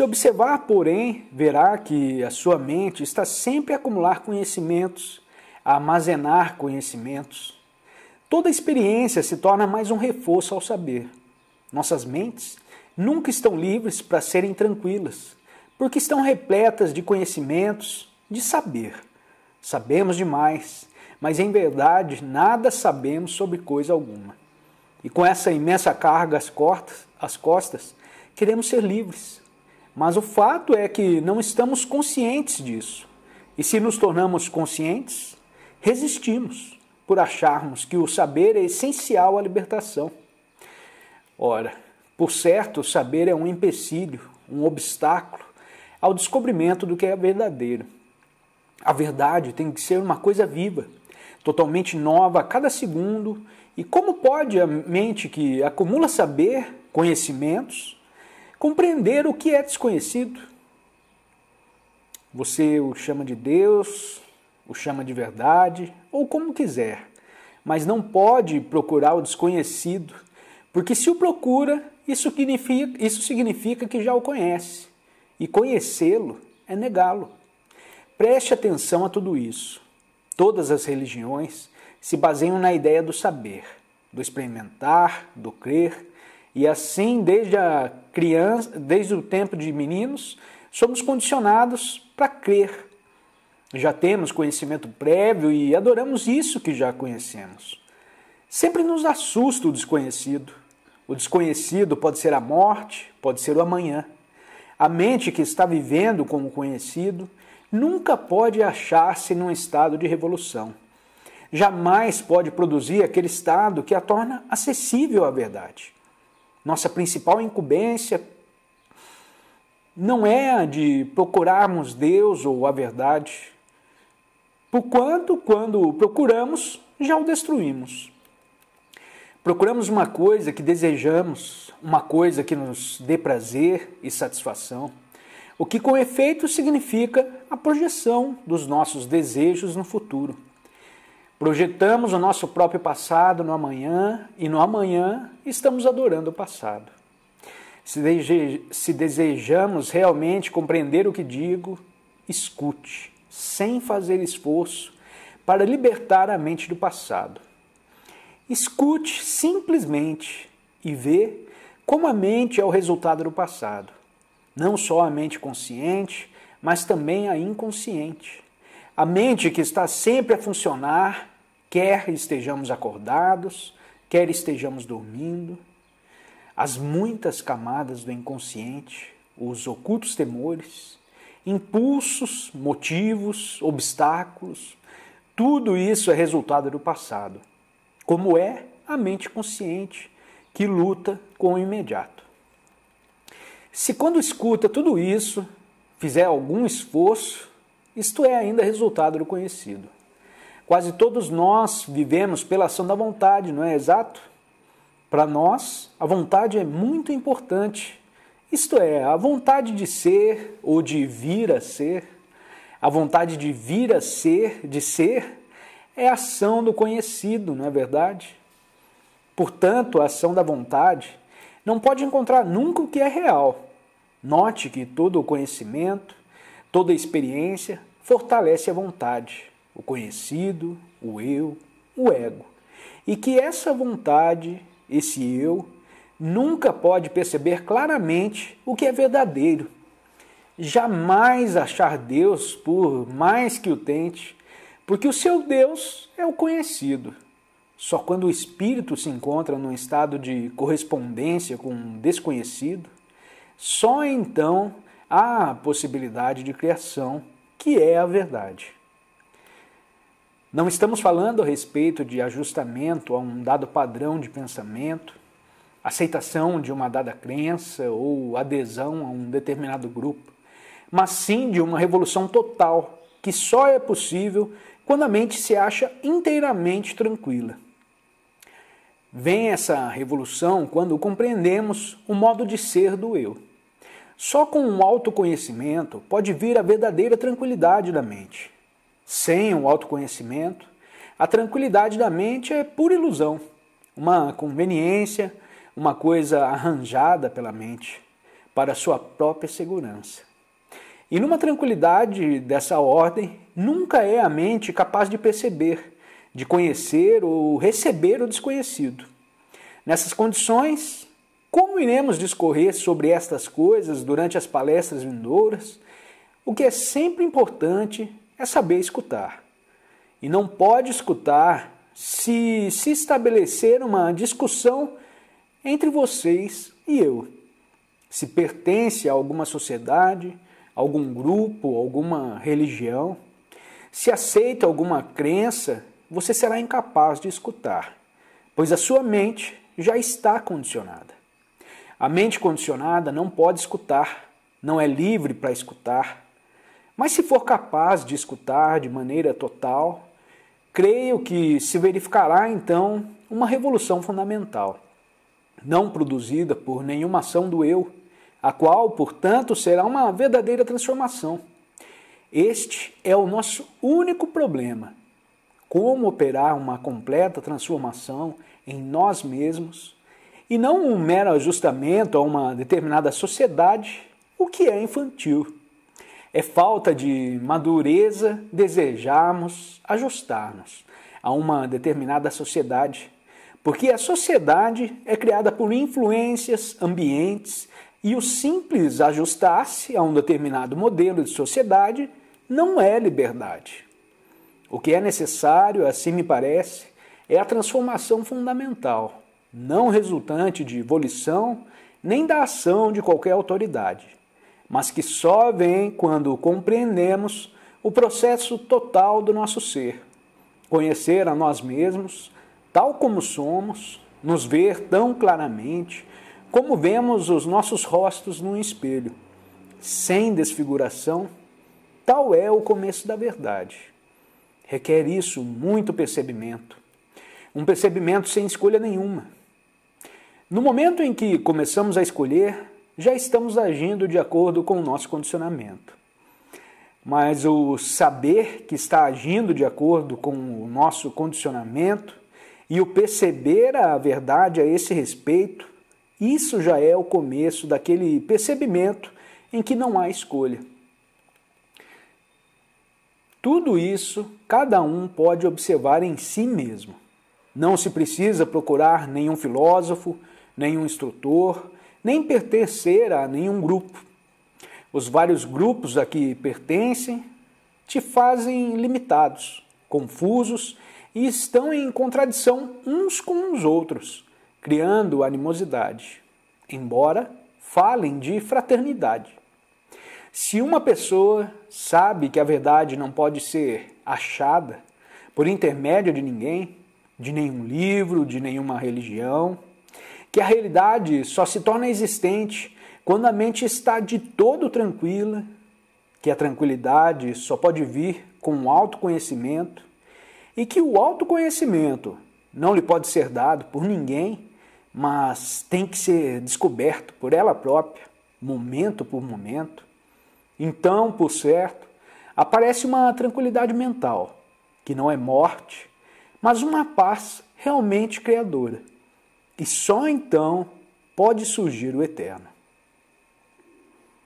Se observar, porém, verá que a sua mente está sempre a acumular conhecimentos, a armazenar conhecimentos. Toda experiência se torna mais um reforço ao saber. Nossas mentes nunca estão livres para serem tranquilas, porque estão repletas de conhecimentos, de saber. Sabemos demais, mas em verdade nada sabemos sobre coisa alguma. E com essa imensa carga às costas, queremos ser livres, mas o fato é que não estamos conscientes disso. E se nos tornamos conscientes, resistimos por acharmos que o saber é essencial à libertação. Ora, por certo, o saber é um empecilho, um obstáculo ao descobrimento do que é verdadeiro. A verdade tem que ser uma coisa viva, totalmente nova a cada segundo. E como pode a mente que acumula saber, conhecimentos, Compreender o que é desconhecido. Você o chama de Deus, o chama de verdade, ou como quiser, mas não pode procurar o desconhecido, porque se o procura, isso significa, isso significa que já o conhece, e conhecê-lo é negá-lo. Preste atenção a tudo isso. Todas as religiões se baseiam na ideia do saber, do experimentar, do crer, e assim, desde a criança, desde o tempo de meninos, somos condicionados para crer. Já temos conhecimento prévio e adoramos isso que já conhecemos. Sempre nos assusta o desconhecido. O desconhecido pode ser a morte, pode ser o amanhã. A mente que está vivendo como conhecido nunca pode achar-se num estado de revolução. Jamais pode produzir aquele estado que a torna acessível à verdade. Nossa principal incumbência não é a de procurarmos Deus ou a verdade, porquanto, quando o procuramos, já o destruímos. Procuramos uma coisa que desejamos, uma coisa que nos dê prazer e satisfação, o que com efeito significa a projeção dos nossos desejos no futuro. Projetamos o nosso próprio passado no amanhã e no amanhã estamos adorando o passado. Se, desejamos realmente compreender o que digo, escute, sem fazer esforço, para libertar a mente do passado. Escute simplesmente e vê como a mente é o resultado do passado. Não só a mente consciente, mas também a inconsciente. A mente que está sempre a funcionar quer estejamos acordados, quer estejamos dormindo, as muitas camadas do inconsciente, os ocultos temores, impulsos, motivos, obstáculos, tudo isso é resultado do passado, como é a mente consciente que luta com o imediato. Se quando escuta tudo isso, fizer algum esforço, isto é ainda resultado do conhecido. Quase todos nós vivemos pela ação da vontade, não é exato? Para nós, a vontade é muito importante. Isto é, a vontade de ser ou de vir a ser, a vontade de vir a ser, de ser, é ação do conhecido, não é verdade? Portanto, a ação da vontade não pode encontrar nunca o que é real. Note que todo o conhecimento, toda a experiência fortalece a vontade o conhecido, o eu, o ego. E que essa vontade, esse eu, nunca pode perceber claramente o que é verdadeiro. Jamais achar Deus por mais que o tente, porque o seu Deus é o conhecido. Só quando o espírito se encontra num estado de correspondência com um desconhecido, só então há a possibilidade de criação, que é a verdade. Não estamos falando a respeito de ajustamento a um dado padrão de pensamento, aceitação de uma dada crença ou adesão a um determinado grupo, mas sim de uma revolução total que só é possível quando a mente se acha inteiramente tranquila. Vem essa revolução quando compreendemos o modo de ser do eu. Só com um autoconhecimento pode vir a verdadeira tranquilidade da mente sem o autoconhecimento, a tranquilidade da mente é pura ilusão, uma conveniência, uma coisa arranjada pela mente para sua própria segurança. E numa tranquilidade dessa ordem, nunca é a mente capaz de perceber, de conhecer ou receber o desconhecido. Nessas condições, como iremos discorrer sobre estas coisas durante as palestras vindouras? O que é sempre importante é saber escutar. E não pode escutar se se estabelecer uma discussão entre vocês e eu. Se pertence a alguma sociedade, algum grupo, alguma religião, se aceita alguma crença, você será incapaz de escutar, pois a sua mente já está condicionada. A mente condicionada não pode escutar, não é livre para escutar, mas se for capaz de escutar de maneira total, creio que se verificará então uma revolução fundamental, não produzida por nenhuma ação do eu, a qual, portanto, será uma verdadeira transformação. Este é o nosso único problema: como operar uma completa transformação em nós mesmos e não um mero ajustamento a uma determinada sociedade, o que é infantil. É falta de madureza desejarmos ajustar-nos a uma determinada sociedade, porque a sociedade é criada por influências, ambientes, e o simples ajustar-se a um determinado modelo de sociedade não é liberdade. O que é necessário, assim me parece, é a transformação fundamental, não resultante de volição nem da ação de qualquer autoridade mas que só vem quando compreendemos o processo total do nosso ser. Conhecer a nós mesmos, tal como somos, nos ver tão claramente como vemos os nossos rostos num espelho, sem desfiguração, tal é o começo da verdade. Requer isso muito percebimento, um percebimento sem escolha nenhuma. No momento em que começamos a escolher, já estamos agindo de acordo com o nosso condicionamento. Mas o saber que está agindo de acordo com o nosso condicionamento e o perceber a verdade a esse respeito, isso já é o começo daquele percebimento em que não há escolha. Tudo isso cada um pode observar em si mesmo. Não se precisa procurar nenhum filósofo, nenhum instrutor, nem pertencer a nenhum grupo. Os vários grupos a que pertencem te fazem limitados, confusos e estão em contradição uns com os outros, criando animosidade, embora falem de fraternidade. Se uma pessoa sabe que a verdade não pode ser achada por intermédio de ninguém, de nenhum livro, de nenhuma religião, que a realidade só se torna existente quando a mente está de todo tranquila, que a tranquilidade só pode vir com o autoconhecimento e que o autoconhecimento não lhe pode ser dado por ninguém, mas tem que ser descoberto por ela própria, momento por momento. Então, por certo, aparece uma tranquilidade mental, que não é morte, mas uma paz realmente criadora. E só então pode surgir o eterno.